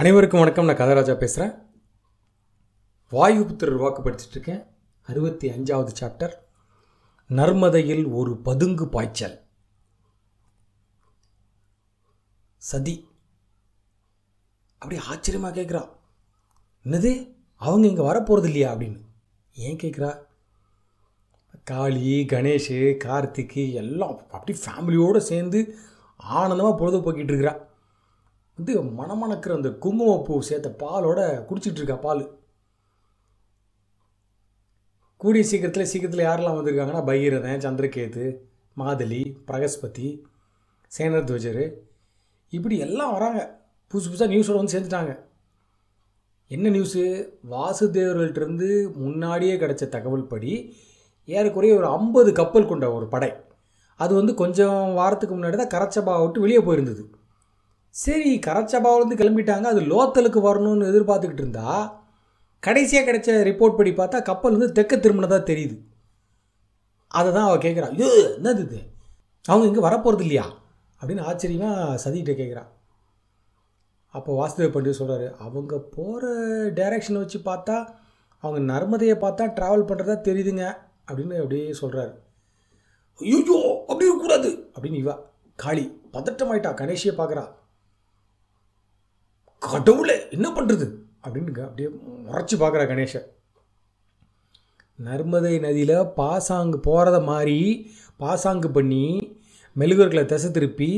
அனைவருக்கும் வணக்கம் நான் கதராஜா பேசுகிறேன் வாயுபுத்திரர் வாக்கு படிச்சுட்ருக்கேன் அறுபத்தி அஞ்சாவது சாப்டர் நர்மதையில் ஒரு பதுங்கு பாய்ச்சல் சதி அப்படி ஆச்சரியமாக கேட்குறா என்னது அவங்க இங்கே வரப்போகிறது இல்லையா அப்படின்னு ஏன் கேட்குறா காளி கணேஷு கார்த்திக்கு எல்லாம் அப்படி ஃபேமிலியோடு சேர்ந்து ஆனந்தமாக பொழுதுபோக்கிட்டு இருக்கிறா வந்து மணமணக்கிற அந்த குங்குமப்பூ சேர்த்த பாலோட இருக்கா பால் கூடிய சீக்கிரத்தில் சீக்கிரத்தில் யாரெல்லாம் வந்திருக்காங்கன்னா பகீரதன் சந்திரகேத்து மாதலி பிரகஸ்பதி சேனத்வஜர் இப்படி எல்லாம் வராங்க புதுசு புதுசாக நியூஸோட வந்து சேர்ந்துட்டாங்க என்ன நியூஸு வாசுதேவர்கள்ட்டிருந்து முன்னாடியே கிடச்ச தகவல் படி ஏறக்குறைய ஒரு ஐம்பது கப்பல் கொண்ட ஒரு படை அது வந்து கொஞ்சம் வாரத்துக்கு முன்னாடி தான் கரச்சபா விட்டு வெளியே போயிருந்தது சரி கரச்சபாவிலேருந்து கிளம்பிட்டாங்க அது லோத்தலுக்கு வரணும்னு எதிர்பார்த்துக்கிட்டு இருந்தா கடைசியாக கிடைச்ச ரிப்போர்ட் படி பார்த்தா கப்பல் வந்து தெற்க திரும்பினதாக தெரியுது அதை தான் அவள் கேட்குறான் ஐயோ என்னது இது அவங்க இங்கே வரப்போகிறது இல்லையா அப்படின்னு ஆச்சரியமாக சதிக்கிட்ட கேட்குறான் அப்போ வாசுதேவ பண்டிகை சொல்கிறாரு அவங்க போகிற டைரக்ஷனை வச்சு பார்த்தா அவங்க நர்மதையை பார்த்தா ட்ராவல் பண்ணுறதா தெரியுதுங்க அப்படின்னு அப்படியே சொல்கிறாரு ஐயோ அப்படி இருக்கக்கூடாது அப்படின்னு இவா காளி பதட்டமாயிட்டா கணேஷியை பார்க்குறா கடவுளே என்ன பண்ணுறது அப்படின்னுங்க அப்படியே முறைச்சி பார்க்குற கணேஷை நர்மதை நதியில் பாசாங்கு போகிறத மாதிரி பாசாங்கு பண்ணி மெழுகுவர்களை திசை திருப்பி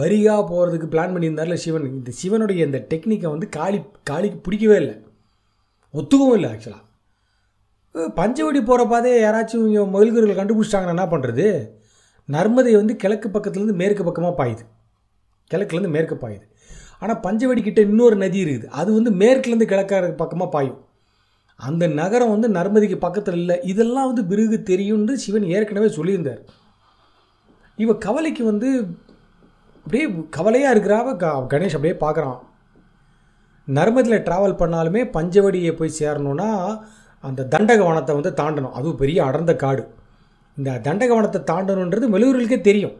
வரிகா போகிறதுக்கு பிளான் பண்ணியிருந்தார்ல சிவன் இந்த சிவனுடைய இந்த டெக்னிக்கை வந்து காளி காளிக்கு பிடிக்கவே இல்லை ஒத்துக்கவும் இல்லை ஆக்சுவலாக பஞ்சவடி போகிற யாராச்சும் இங்கே மெழுகுவர்கள் கண்டுபிடிச்சிட்டாங்கன்னா என்ன பண்ணுறது நர்மதை வந்து கிழக்கு பக்கத்துலேருந்து மேற்கு பக்கமாக பாயுது கிழக்குலேருந்து மேற்கு பாயுது ஆனால் பஞ்சவடி கிட்ட இன்னொரு நதி இருக்குது அது வந்து மேற்குலேருந்து கிழக்கார பக்கமாக பாயும் அந்த நகரம் வந்து நர்மதிக்கு பக்கத்தில் இல்லை இதெல்லாம் வந்து பிறகு தெரியும்னு சிவன் ஏற்கனவே சொல்லியிருந்தார் இவ கவலைக்கு வந்து அப்படியே கவலையாக இருக்கிறாவ கணேஷ் அப்படியே பார்க்குறான் நர்மதியில் ட்ராவல் பண்ணாலுமே பஞ்சவடியை போய் சேரணும்னா அந்த தண்டகவனத்தை வந்து தாண்டணும் அதுவும் பெரிய அடர்ந்த காடு இந்த தண்டகவனத்தை தாண்டணுன்றது வெளியூர்களுக்கே தெரியும்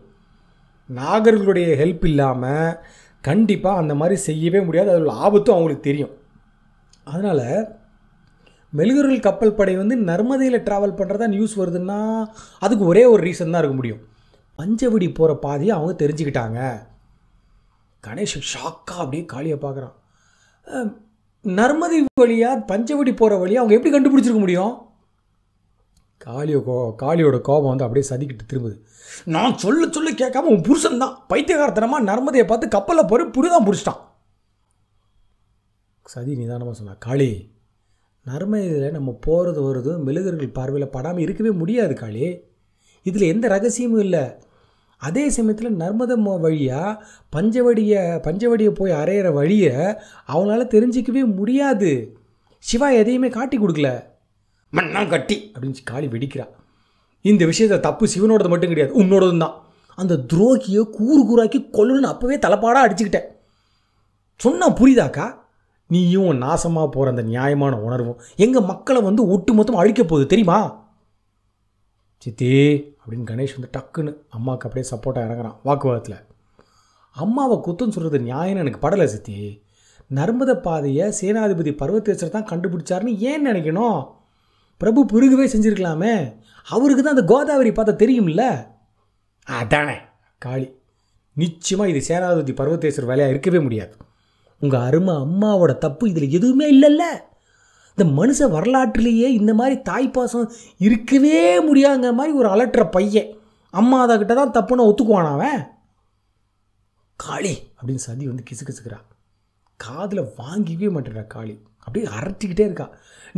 நாகர்களுடைய ஹெல்ப் இல்லாமல் கண்டிப்பாக அந்த மாதிரி செய்யவே முடியாது அதோட ஆபத்தும் அவங்களுக்கு தெரியும் அதனால் மெழுகுருள் கப்பல் படை வந்து நர்மதையில் ட்ராவல் பண்ணுறதா நியூஸ் வருதுன்னா அதுக்கு ஒரே ஒரு ரீசன் தான் இருக்க முடியும் பஞ்சவடி போகிற பாதையை அவங்க தெரிஞ்சுக்கிட்டாங்க கணேஷ் ஷாக்காக அப்படியே காலியை பார்க்குறான் நர்மதி வழியாக பஞ்சவடி போகிற வழியாக அவங்க எப்படி கண்டுபிடிச்சிருக்க முடியும் காளியோ கோ காளியோட கோபம் வந்து அப்படியே சதிக்கிட்டு திரும்புது நான் சொல்ல சொல்ல கேட்காம உன் புருஷன் தான் பைத்தியகாரத்தனமாக நர்மதையை பார்த்து கப்பலில் போய் புரிதான் பிடிச்சிட்டான் சதி நிதானமாக சொன்னான் காளி நர்மதையில் நம்ம போகிறது வருதும் மெழுகர்கள் பார்வையில் படாமல் இருக்கவே முடியாது காளி இதில் எந்த ரகசியமும் இல்லை அதே சமயத்தில் நர்மதை வழியாக பஞ்சவடியை பஞ்சவடியை போய் அரையிற வழியை அவனால் தெரிஞ்சிக்கவே முடியாது சிவா எதையுமே காட்டி கொடுக்கல மண்ணாம் கட்டி அப்படின்னு காளி வெடிக்கிறா இந்த விஷயத்த தப்பு சிவனோடது மட்டும் கிடையாது உன்னோடதும் தான் அந்த துரோகியை கூறு கூறாக்கி கொல்லுன்னு அப்போவே தலைப்பாடாக அடிச்சுக்கிட்டேன் சொன்னால் புரியுதாக்கா நீயும் நாசமாக போகிற அந்த நியாயமான உணர்வும் எங்கள் மக்களை வந்து ஒட்டு மொத்தம் அழிக்க போகுது தெரியுமா சித்தி அப்படின்னு கணேஷ் வந்து டக்குன்னு அம்மாவுக்கு அப்படியே சப்போர்ட்டாக இறங்குறான் வாக்குவாதத்தில் அம்மாவை குத்துன்னு சொல்கிறது நியாயம்னு எனக்கு படலை சித்தி நர்மத பாதையை சேனாதிபதி பருவத்தேசர் தான் கண்டுபிடிச்சாருன்னு ஏன் நினைக்கணும் பிரபு பிறகுவே செஞ்சுருக்கலாமே அவருக்கு தான் அந்த கோதாவரி பார்த்தா தெரியும்ல அதானே காளி நிச்சயமாக இது சேனாதிபதி பர்வதேஸ்வர் வேலையாக இருக்கவே முடியாது உங்கள் அருமை அம்மாவோட தப்பு இதில் எதுவுமே இல்லைல்ல இந்த மனுஷ வரலாற்றுலேயே இந்த மாதிரி தாய்ப்பாசம் இருக்கவே முடியாங்கிற மாதிரி ஒரு அலட்டுற பையன் அம்மா அதை கிட்ட தான் தப்புன்னு ஒத்துக்குவான் அவன் காளி அப்படின்னு சதி வந்து கிசு கிசுக்கிறான் காதில் வாங்கிக்கவே மாட்டேறா காளி அப்படியே அரைச்சிக்கிட்டே இருக்கா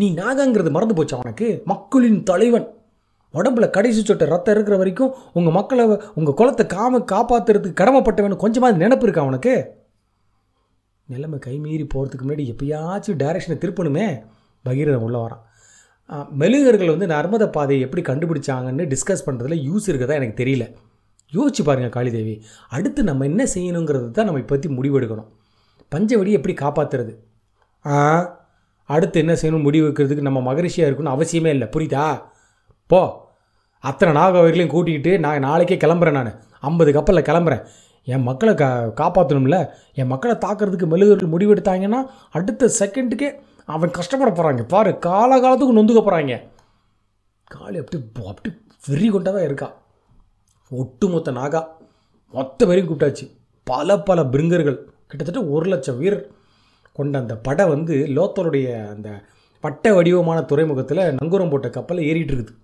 நீ நாகங்கிறது மறந்து போச்சு அவனுக்கு மக்களின் தலைவன் உடம்புல கடைசி சொட்ட ரத்தம் இருக்கிற வரைக்கும் உங்கள் மக்களை உங்கள் குளத்தை காம காப்பாற்றுறதுக்கு கடமைப்பட்டவனு கொஞ்சமாக நினப்பு இருக்கா அவனுக்கு நிலைமை கைமீறி போகிறதுக்கு முன்னாடி எப்பயாச்சும் டைரக்ஷனை திருப்பணுமே பகீரதன் உள்ளே வரான் மெழுகர்கள் வந்து நர்மத பாதையை எப்படி கண்டுபிடிச்சாங்கன்னு டிஸ்கஸ் பண்ணுறதுல யூஸ் இருக்கதா எனக்கு தெரியல யோசிச்சு பாருங்கள் காளிதேவி அடுத்து நம்ம என்ன செய்யணுங்கிறது தான் நம்ம இப்போத்தி முடிவெடுக்கணும் பஞ்சவடி எப்படி காப்பாற்றுறது அடுத்து என்ன செய்யணும் முடிவு வைக்கிறதுக்கு நம்ம மகரிஷியாக இருக்கணும் அவசியமே இல்லை புரியுதா போ அத்தனை நாகவர்களையும் கூட்டிக்கிட்டு நான் நாளைக்கே கிளம்புறேன் நான் ஐம்பது கப்பலில் கிளம்புறேன் என் மக்களை கா காப்பாற்றணும்ல என் மக்களை தாக்கிறதுக்கு மெழுகுகள் முடிவெடுத்தாங்கன்னா அடுத்த செகண்டுக்கே அவன் கஷ்டப்பட போகிறாங்க பாரு காலகாலத்துக்கு நொந்துக்க போகிறாங்க காலி அப்படி அப்படி வெறி கொண்டாதான் இருக்கா ஒட்டுமொத்த நாகா மொத்த வெறி கூப்பிட்டாச்சு பல பல பிருங்கர்கள் கிட்டத்தட்ட ஒரு லட்சம் வீரர் கொண்ட அந்த படை வந்து லோத்தருடைய அந்த பட்ட வடிவமான துறைமுகத்தில் நங்கூரம் போட்ட கப்பலில் ஏறிட்டு இருக்குது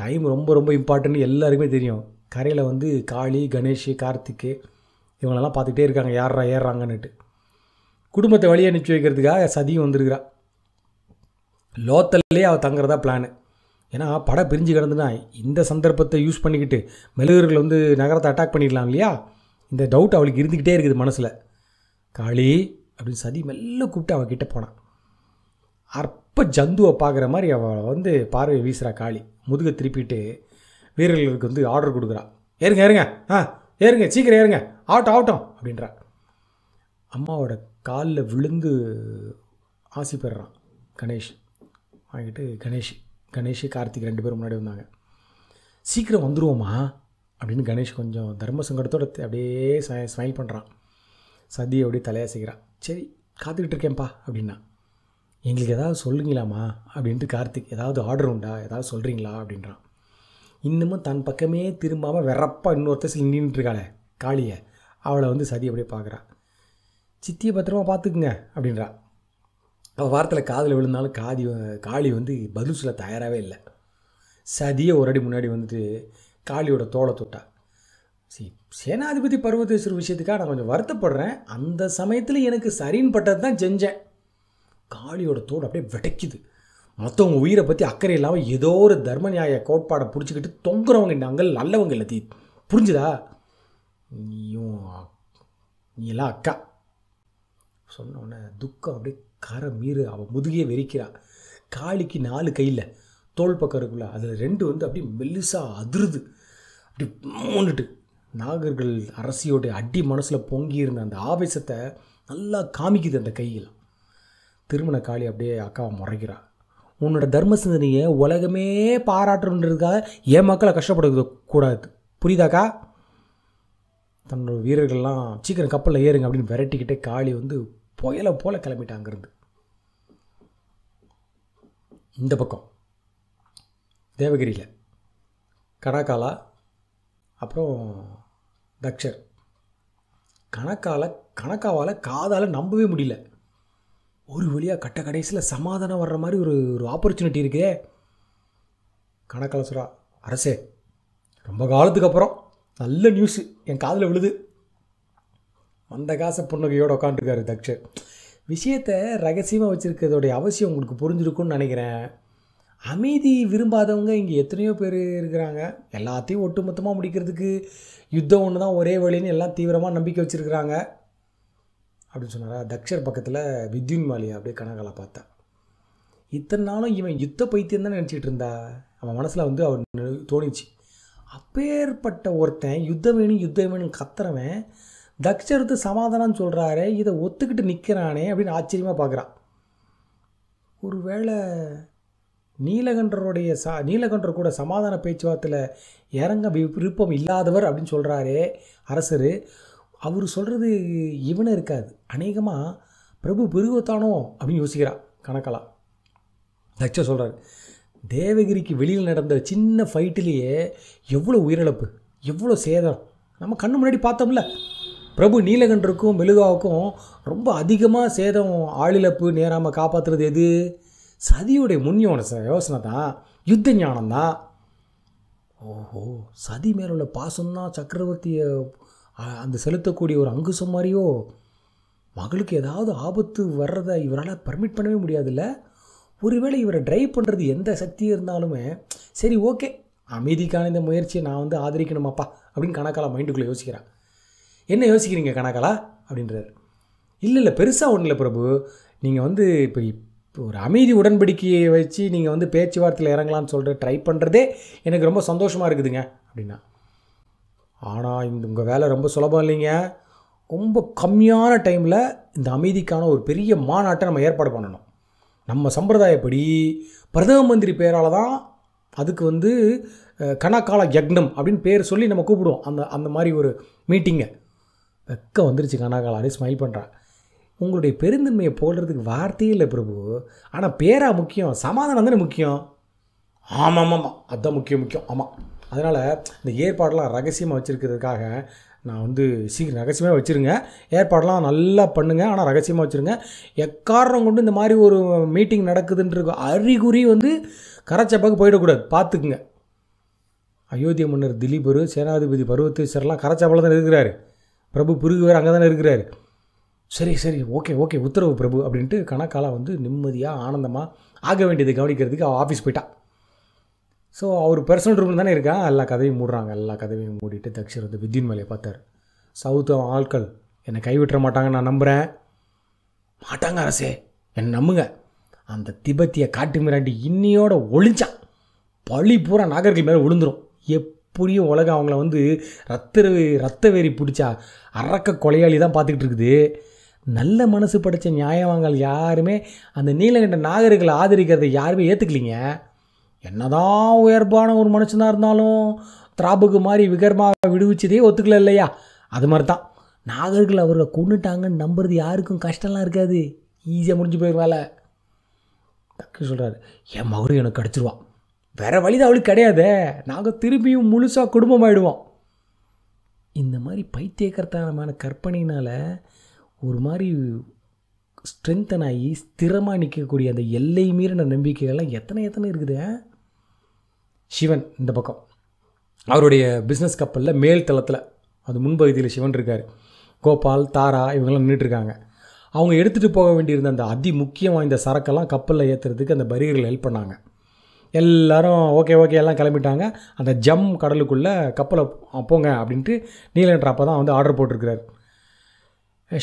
டைம் ரொம்ப ரொம்ப இம்பார்ட்டன்ட் எல்லாருக்குமே தெரியும் கரையில் வந்து காளி கணேஷ் கார்த்திக் இவங்களெல்லாம் பார்த்துக்கிட்டே இருக்காங்க யாரா ஏறுறாங்கன்னுட்டு குடும்பத்தை வழியை அனுப்பி வைக்கிறதுக்காக சதியும் வந்துருக்குறா லோத்தல்லே அவள் தங்குறதா பிளானு ஏன்னா படம் பிரிஞ்சு கிடந்துன்னா இந்த சந்தர்ப்பத்தை யூஸ் பண்ணிக்கிட்டு மெழுகர்கள் வந்து நகரத்தை அட்டாக் பண்ணிடலாம் இல்லையா இந்த டவுட் அவளுக்கு இருந்துக்கிட்டே இருக்குது மனசில் காளி அப்படின்னு சதி மெல்ல கூப்பிட்டு அவன் கிட்டே போனான் அற்ப ஜந்துவை பார்க்குற மாதிரி அவளை வந்து பார்வை வீசுகிறா காளி முதுகை திருப்பிட்டு வீரர்களுக்கு வந்து ஆர்டர் கொடுக்குறா ஏறுங்க ஏறுங்க ஆ ஏறுங்க சீக்கிரம் ஏறுங்க ஆகட்டும் ஆகட்டும் அப்படின்றா அம்மாவோட காலில் விழுந்து ஆசி பெறுறான் கணேஷ் வாங்கிட்டு கணேஷ் கணேஷ் கார்த்திக் ரெண்டு பேரும் முன்னாடி வந்தாங்க சீக்கிரம் வந்துடுவோமா அப்படின்னு கணேஷ் கொஞ்சம் தர்ம சங்கடத்தோடு அப்படியே ஸ்மைல் பண்ணுறான் சதியை அப்படியே தலையாசிக்கிறான் சரி காத்துக்கிட்டு இருக்கேன்ப்பா அப்படின்னா எங்களுக்கு எதாவது சொல்லுங்களாமா அப்படின்ட்டு கார்த்திக் ஏதாவது ஆர்டர் உண்டா ஏதாவது சொல்கிறீங்களா அப்படின்றான் இன்னமும் தன் பக்கமே திரும்பாமல் வெறப்பாக இன்னொருத்தர் சில நின்றுட்டுருக்காளே காளியை அவளை வந்து சதி அப்படியே பார்க்குறா சித்தியை பத்திரமா பார்த்துக்குங்க அப்படின்றா அவள் வாரத்தில் காதில் விழுந்தாலும் காதி காளி வந்து பதில் சொல்ல தயாராகவே இல்லை சதியை ஒரு அடி முன்னாடி வந்துட்டு காளியோட தோலை தொட்டா சரி சேனாதிபதி பர்வதேஸ்வர் விஷயத்துக்காக நான் கொஞ்சம் வருத்தப்படுறேன் அந்த சமயத்தில் எனக்கு சரின்னு பட்டது தான் செஞ்சேன் காளியோட தோடு அப்படியே விடைக்குது மற்றவங்க உயிரை பற்றி அக்கறை இல்லாமல் ஏதோ ஒரு தர்ம நியாய கோட்பாடை பிடிச்சிக்கிட்டு தொங்குறவங்க நாங்கள் நல்லவங்க இல்லை தீ புரிஞ்சுதா நீயும் நீ எல்லாம் அக்கா சொன்ன உடனே துக்கம் அப்படியே கரை மீறு அவள் முதுகியே வெறிக்கிறா காளிக்கு நாலு கையில் தோல் பக்கம் இருக்குல்ல அதில் ரெண்டு வந்து அப்படியே மெல்லுசாக அதிருது அப்படி மூணுட்டு நாகர்கள் அரசியோடைய அடி மனசில் பொங்கி இருந்த அந்த ஆவேசத்தை நல்லா காமிக்குது அந்த கையில் திருமண காளி அப்படியே அக்காவை முறைக்கிறா உன்னோட தர்ம சிந்தனையை உலகமே பாராட்டுன்றதுக்காக என் மக்களை கஷ்டப்பட கூடாது புரியுதாக்கா தன்னோட வீரர்கள்லாம் சீக்கிரம் கப்பலில் ஏறுங்க அப்படின்னு விரட்டிக்கிட்டே காளி வந்து புயலை போல் கிளம்பிட்டாங்க அங்கேருந்து இந்த பக்கம் தேவகிரியில் கடாக்காலா அப்புறம் தக்ஷர் கணக்கால் கணக்காவால் காதால் நம்பவே முடியல ஒரு வழியாக கட்ட கடைசியில் சமாதானம் வர்ற மாதிரி ஒரு ஒரு ஆப்பர்ச்சுனிட்டி இருக்கே கணக்கால் சொல்கிறா அரசே ரொம்ப காலத்துக்கு அப்புறம் நல்ல நியூஸு என் காதில் விழுது அந்த காசை புன்னகையோடு உட்காந்துருக்காரு தக்ஷர் விஷயத்தை ரகசியமாக வச்சுருக்கிறதோடைய அவசியம் உங்களுக்கு புரிஞ்சிருக்குன்னு நினைக்கிறேன் அமைதி விரும்பாதவங்க இங்கே எத்தனையோ பேர் இருக்கிறாங்க எல்லாத்தையும் ஒட்டுமொத்தமாக முடிக்கிறதுக்கு யுத்தம் ஒன்று தான் ஒரே வழின்னு எல்லாம் தீவிரமாக நம்பிக்கை வச்சுருக்கிறாங்க அப்படின்னு சொன்னாரா தக்ஷர் பக்கத்தில் வித்யுன் மாலியா அப்படியே கணக்கால பார்த்தேன் இத்தனை நாளும் இவன் யுத்த பைத்தியம் தான் நினச்சிக்கிட்டு இருந்தா அவன் மனசில் வந்து அவர் தோணிச்சு அப்பேற்பட்ட ஒருத்தன் யுத்த வேணும் யுத்த வேணும் கத்துறவன் தக்ஷருக்கு சமாதானம் சொல்கிறாரு இதை ஒத்துக்கிட்டு நிற்கிறானே அப்படின்னு ஆச்சரியமாக பார்க்குறான் ஒரு வேளை நீலகண்டருடைய ச நீலகண்டர் கூட சமாதான பேச்சுவார்த்தையில் இறங்க விருப்பம் இல்லாதவர் அப்படின்னு சொல்கிறாரே அரசர் அவர் சொல்கிறது இவனை இருக்காது அநேகமாக பிரபு பெருகுத்தானோ அப்படின்னு யோசிக்கிறான் கணக்கலாம் தச்ச சொல்கிறார் தேவகிரிக்கு வெளியில் நடந்த சின்ன ஃபைட்டிலேயே எவ்வளோ உயிரிழப்பு எவ்வளோ சேதம் நம்ம கண்ணு முன்னாடி பார்த்தோம்ல பிரபு நீலகண்டருக்கும் மெழுகாவுக்கும் ரொம்ப அதிகமாக சேதம் ஆளிழப்பு நேராமல் காப்பாற்றுறது எது சதியுடைய முன் யோசனை யோசனை தான் யுத்த ஞானம் தான் ஓஹோ சதி மேலுள்ள பாசம்தான் சக்கரவர்த்தியை அந்த செலுத்தக்கூடிய ஒரு அங்குசம் மாதிரியோ மகளுக்கு ஏதாவது ஆபத்து வர்றதை இவரால் பர்மிட் பண்ணவே முடியாதுல்ல ஒருவேளை இவரை ட்ரைவ் பண்ணுறது எந்த சக்தி இருந்தாலுமே சரி ஓகே அமைதிக்கான இந்த முயற்சியை நான் வந்து ஆதரிக்கணுமாப்பா அப்படின்னு கணக்காலா மைண்டுக்குள்ளே யோசிக்கிறேன் என்ன யோசிக்கிறீங்க கணக்காலா அப்படின்றார் இல்லை இல்லை பெருசாக ஒன்றும் இல்லை பிரபு நீங்கள் வந்து இப்போ இப்போ ஒரு அமைதி உடன்படிக்கையை வச்சு நீங்கள் வந்து பேச்சுவார்த்தையில் இறங்கலாம்னு சொல்கிற ட்ரை பண்ணுறதே எனக்கு ரொம்ப சந்தோஷமாக இருக்குதுங்க அப்படின்னா ஆனால் இந்த உங்கள் வேலை ரொம்ப சுலபம் இல்லைங்க ரொம்ப கம்மியான டைமில் இந்த அமைதிக்கான ஒரு பெரிய மாநாட்டை நம்ம ஏற்பாடு பண்ணணும் நம்ம சம்பிரதாயப்படி பிரதம மந்திரி பேரால் தான் அதுக்கு வந்து கணக்கால யக்னம் அப்படின்னு பேர் சொல்லி நம்ம கூப்பிடுவோம் அந்த அந்த மாதிரி ஒரு மீட்டிங்கை வெக்க வந்துருச்சு கணக்காலே ஸ்மைல் பண்ணுறேன் உங்களுடைய பெருந்தன்மையை போடுறதுக்கு வார்த்தையே இல்லை பிரபு ஆனால் பேரா முக்கியம் சமாதானம் தானே முக்கியம் ஆமாம் ஆமாம் அதுதான் முக்கியம் முக்கியம் ஆமாம் அதனால் இந்த ஏற்பாடெலாம் ரகசியமாக வச்சுருக்கிறதுக்காக நான் வந்து சீக்கிரம் ரகசியமாக வச்சுருங்க ஏற்பாடெலாம் நல்லா பண்ணுங்கள் ஆனால் ரகசியமாக வச்சுருங்க எக்காரணம் கொண்டு இந்த மாதிரி ஒரு மீட்டிங் நடக்குதுன்ற அறிகுறி வந்து கரைச்சப்பாக்கு போயிடக்கூடாது பார்த்துக்குங்க அயோத்திய மன்னர் திலீபர் சேனாதிபதி பருவத்தேஸ்வரெலாம் கரச்சாப்பில் தான் இருக்கிறாரு பிரபு பிறகு வேறு அங்கே தானே இருக்கிறாரு சரி சரி ஓகே ஓகே உத்தரவு பிரபு அப்படின்ட்டு கணக்காலா வந்து நிம்மதியாக ஆனந்தமாக ஆக வேண்டியதை கவனிக்கிறதுக்கு அவள் ஆஃபீஸ் போயிட்டான் ஸோ அவர் பர்சனல் ரூம் தானே இருக்கான் எல்லா கதவையும் மூடுறாங்க எல்லா கதவையும் மூடிட்டு தக்ஷர் வந்து வித்யுன் மேலே பார்த்தார் சவுத் ஆட்கள் என்னை கைவிட்டுற மாட்டாங்க நான் நம்புகிறேன் மாட்டாங்க அரசே என்னை நம்புங்க அந்த திபத்திய காட்டு மிராண்டி இன்னையோட ஒழிஞ்சான் பழி பூரா நாகர்கள் மேலே விழுந்துடும் எப்படியும் உலகம் அவங்கள வந்து ரத்த ரத்த வெறி பிடிச்சா அறக்க கொலையாளி தான் பார்த்துக்கிட்டு இருக்குது நல்ல மனசு படைத்த நியாயவாங்கள் யாருமே அந்த நீலகண்ட நாகரிகளை ஆதரிக்கிறதை யாருமே ஏற்றுக்கலிங்க என்னதான் உயர்பான ஒரு மனுஷனாக இருந்தாலும் திராபுக்கு மாதிரி விகரமாக விடுவிச்சதே ஒத்துக்கல இல்லையா அது மாதிரி தான் நாகர்கள் அவரை கொண்டுட்டாங்கன்னு நம்புறது யாருக்கும் கஷ்டம்லாம் இருக்காது ஈஸியாக முடிஞ்சு போயிடும் வேலை டக்கு சொல்கிறாரு என் மகரும் எனக்கு கிடச்சிருவான் வேறு வழிதான் அவளுக்கு கிடையாதே நாங்கள் திரும்பியும் முழுசாக குடும்பமாயிடுவோம் இந்த மாதிரி பைத்தியக்கரத்தனமான கற்பனையினால் ஒரு மாதிரி ஸ்ட்ரென்தன் ஆகி ஸ்திரமாக நிற்கக்கூடிய அந்த எல்லை மீறின நம்பிக்கைகள்லாம் எத்தனை எத்தனை இருக்குது சிவன் இந்த பக்கம் அவருடைய பிஸ்னஸ் கப்பலில் மேல் தளத்தில் அது முன்பகுதியில் சிவன் இருக்கார் கோபால் தாரா இவங்கெல்லாம் நின்றுட்டுருக்காங்க அவங்க எடுத்துகிட்டு போக வேண்டியிருந்த அந்த அதி முக்கியம் வாய்ந்த சரக்கெல்லாம் கப்பலில் ஏற்றுறதுக்கு அந்த பரியர்கள் ஹெல்ப் பண்ணாங்க எல்லாரும் ஓகே ஓகே எல்லாம் கிளம்பிட்டாங்க அந்த ஜம் கடலுக்குள்ளே கப்பலை போங்க அப்படின்ட்டு நீலன்ற அப்போ தான் வந்து ஆர்டர் போட்டிருக்கிறார்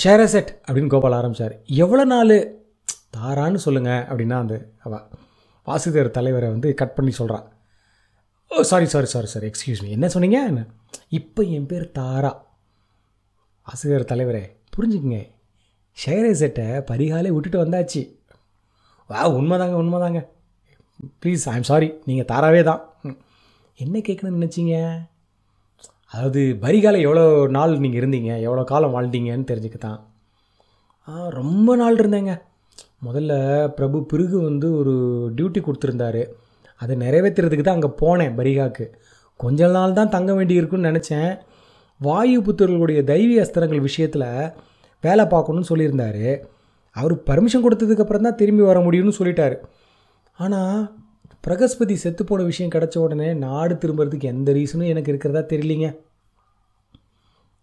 ஷேரசெட் அப்படின்னு கோபால் ஆரம்பித்தார் எவ்வளோ நாள் தாரான்னு சொல்லுங்கள் அப்படின்னா அந்த அவ வாசுதேவர் தலைவரை வந்து கட் பண்ணி சொல்கிறான் oh sorry sorry sorry sir excuse me என்ன சொன்னீங்க இப்போ என் பேர் தாரா வாசுதேவர் தலைவரே புரிஞ்சுக்குங்க செட்டை பரிகாலே விட்டுட்டு வந்தாச்சு வா உண்மைதாங்க உண்மைதாங்க ப்ளீஸ் ஐ எம் சாரி நீங்கள் தாராவே தான் என்ன கேட்கணும்னு நினச்சிங்க அதாவது பரிகால எவ்வளோ நாள் நீங்கள் இருந்தீங்க எவ்வளோ காலம் வாழ்ந்தீங்கன்னு தெரிஞ்சுக்க தான் ரொம்ப நாள் இருந்தேங்க முதல்ல பிரபு பிறகு வந்து ஒரு டியூட்டி கொடுத்துருந்தாரு அதை நிறைவேற்றுறதுக்கு தான் அங்கே போனேன் பரிகாக்கு கொஞ்ச நாள் தான் தங்க வேண்டியிருக்குன்னு நினச்சேன் வாயு புத்தர்களுடைய தெய்வீ அஸ்திரங்கள் விஷயத்தில் வேலை பார்க்கணும்னு சொல்லியிருந்தார் அவர் பர்மிஷன் கொடுத்ததுக்கப்புறம் தான் திரும்பி வர முடியும்னு சொல்லிட்டார் ஆனால் பிரகஸ்பதி செத்து போன விஷயம் கிடச்ச உடனே நாடு திரும்புறதுக்கு எந்த ரீசனும் எனக்கு இருக்கிறதா தெரியலிங்க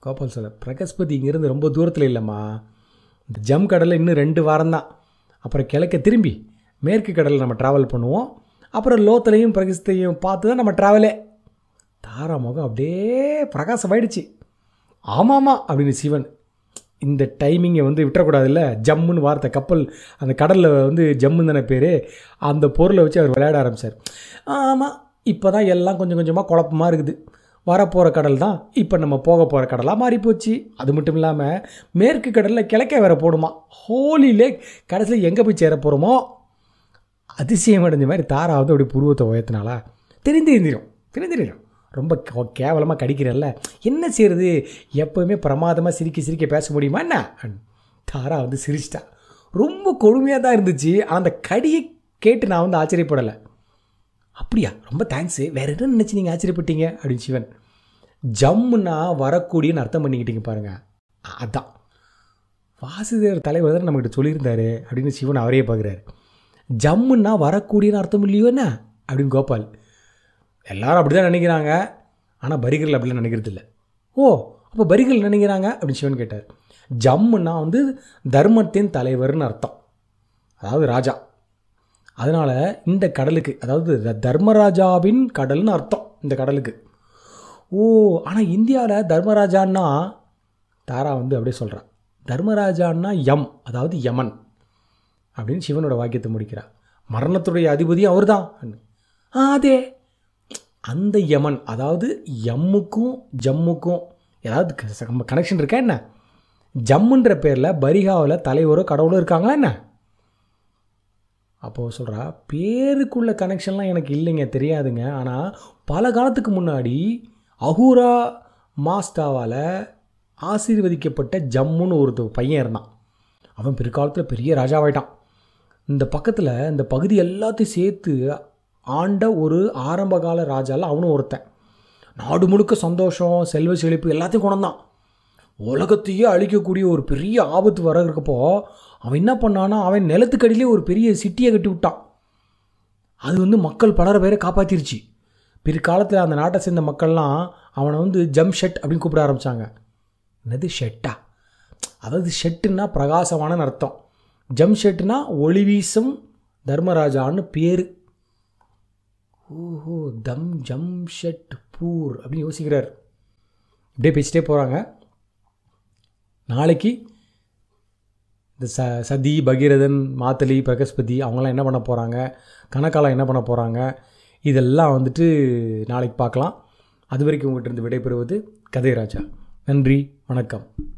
கோபால் சொல்ல பிரகஸ்பதி இங்கேருந்து ரொம்ப தூரத்தில் இல்லைம்மா இந்த ஜம் கடலில் இன்னும் ரெண்டு வாரம் தான் அப்புறம் கிழக்க திரும்பி மேற்கு கடலில் நம்ம ட்ராவல் பண்ணுவோம் அப்புறம் லோத்தலையும் பிரகஸ்தையும் பார்த்து தான் நம்ம ட்ராவலே தாராமுகம் முகம் அப்படியே பிரகாசமாயிடுச்சு ஆமாம்மா அப்படின்னு சிவன் இந்த டைமிங்கை வந்து விட்டுறக்கூடாதுல்ல ஜம்முன்னு வார்த்தை கப்பல் அந்த கடலில் வந்து ஜம்முன்னு தானே பேர் அந்த பொருளை வச்சு அவர் விளையாட ஆரம்பித்தார் ஆமாம் இப்போ தான் எல்லாம் கொஞ்சம் கொஞ்சமாக குழப்பமாக இருக்குது வரப்போகிற கடல் தான் இப்போ நம்ம போக போகிற கடலாக மாறிப்போச்சு அது மட்டும் இல்லாமல் மேற்கு கடலில் கிழக்க வேற போடுமா ஹோலி லேக் கடைசியில் எங்கே போய் சேர போகிறோமோ அதிசயம் அடைஞ்ச மாதிரி தாராவது அப்படி புருவத்தை உயர்த்தினாலா தெரிந்திருந்திரும் தெரிந்திரும் ரொம்ப கேவலமாக கடிக்கிறல்ல என்ன செய்கிறது எப்போவுமே பிரமாதமாக சிரிக்க சிரிக்க பேச முடியுமா என்ன தாரா வந்து சிரிச்சிட்டா ரொம்ப கொடுமையாக தான் இருந்துச்சு அந்த கடியை கேட்டு நான் வந்து ஆச்சரியப்படலை அப்படியா ரொம்ப தேங்க்ஸு வேறு என்ன நினச்சி நீங்கள் ஆச்சரியப்பட்டீங்க அப்படின்னு சிவன் ஜம்முன்னா வரக்கூடியன்னு அர்த்தம் பண்ணிக்கிட்டீங்க பாருங்கள் அதான் வாசுதேவர் தலைவர் தான் நம்மகிட்ட சொல்லியிருந்தாரு அப்படின்னு சிவன் அவரே பார்க்குறாரு ஜம்முன்னா வரக்கூடியன்னு அர்த்தம் இல்லையோ என்ன அப்படின்னு கோபால் எல்லோரும் அப்படி தான் நினைக்கிறாங்க ஆனால் பரிகரில் அப்படிலாம் நினைக்கிறது இல்லை ஓ அப்போ பரிகல் நினைக்கிறாங்க அப்படின்னு சிவன் கேட்டார் ஜம்முன்னா வந்து தர்மத்தின் தலைவர்னு அர்த்தம் அதாவது ராஜா அதனால் இந்த கடலுக்கு அதாவது தர்மராஜாவின் கடல்னு அர்த்தம் இந்த கடலுக்கு ஓ ஆனால் இந்தியாவில் தர்மராஜான்னா தாரா வந்து அப்படியே சொல்கிறான் தர்மராஜான்னா யம் அதாவது யமன் அப்படின்னு சிவனோட வாக்கியத்தை முடிக்கிறார் மரணத்துடைய அதிபதியும் அவர் தான் ஆ அதே அந்த யமன் அதாவது எம்முக்கும் ஜம்முக்கும் ஏதாவது கனெக்ஷன் இருக்கா என்ன ஜம்முன்ற பேரில் பரிகாவில் தலைவரோ கடவுளோ இருக்காங்களா என்ன அப்போது சொல்கிறா பேருக்குள்ள கனெக்ஷன்லாம் எனக்கு இல்லைங்க தெரியாதுங்க ஆனால் பல காலத்துக்கு முன்னாடி அஹூரா மாஸ்டாவால் ஆசீர்வதிக்கப்பட்ட ஜம்முன்னு ஒரு பையன் இருந்தான் அவன் பிற்காலத்தில் பெரிய ராஜாவாயிட்டான் இந்த பக்கத்தில் இந்த பகுதி எல்லாத்தையும் சேர்த்து ஆண்ட ஒரு ஆரம்பகால ராஜாவில் அவனும் ஒருத்தன் நாடு முழுக்க சந்தோஷம் செல்வ செழிப்பு எல்லாத்தையும் குணந்தான் உலகத்தையே அழிக்கக்கூடிய ஒரு பெரிய ஆபத்து வர இருக்கப்போ அவன் என்ன பண்ணான்னா அவன் நிலத்துக்கடியிலே ஒரு பெரிய சிட்டியை கட்டி விட்டான் அது வந்து மக்கள் பலர பேரை காப்பாற்றிருச்சு பிற்காலத்தில் அந்த நாட்டை சேர்ந்த மக்கள்லாம் அவனை வந்து ஜம் ஷெட் அப்படின்னு கூப்பிட ஆரம்பித்தாங்க என்னது ஷெட்டா அதாவது ஷெட்டுன்னா பிரகாசமான அர்த்தம் ஜம் ஷெட்டுனா ஒளிவீசும் தர்மராஜான்னு பேர் ஓஹோ தம் ஜம் ஷெட் பூர் அப்படின்னு யோசிக்கிறார் அப்படியே பேசிட்டே போகிறாங்க நாளைக்கு இந்த ச சதி பகீரதன் மாத்தலி பிரகஸ்பதி அவங்களாம் என்ன பண்ண போகிறாங்க கணக்காலம் என்ன பண்ண போகிறாங்க இதெல்லாம் வந்துட்டு நாளைக்கு பார்க்கலாம் அது வரைக்கும் உங்கள்கிட்ட இருந்து விடைபெறுவது கதைராஜா நன்றி வணக்கம்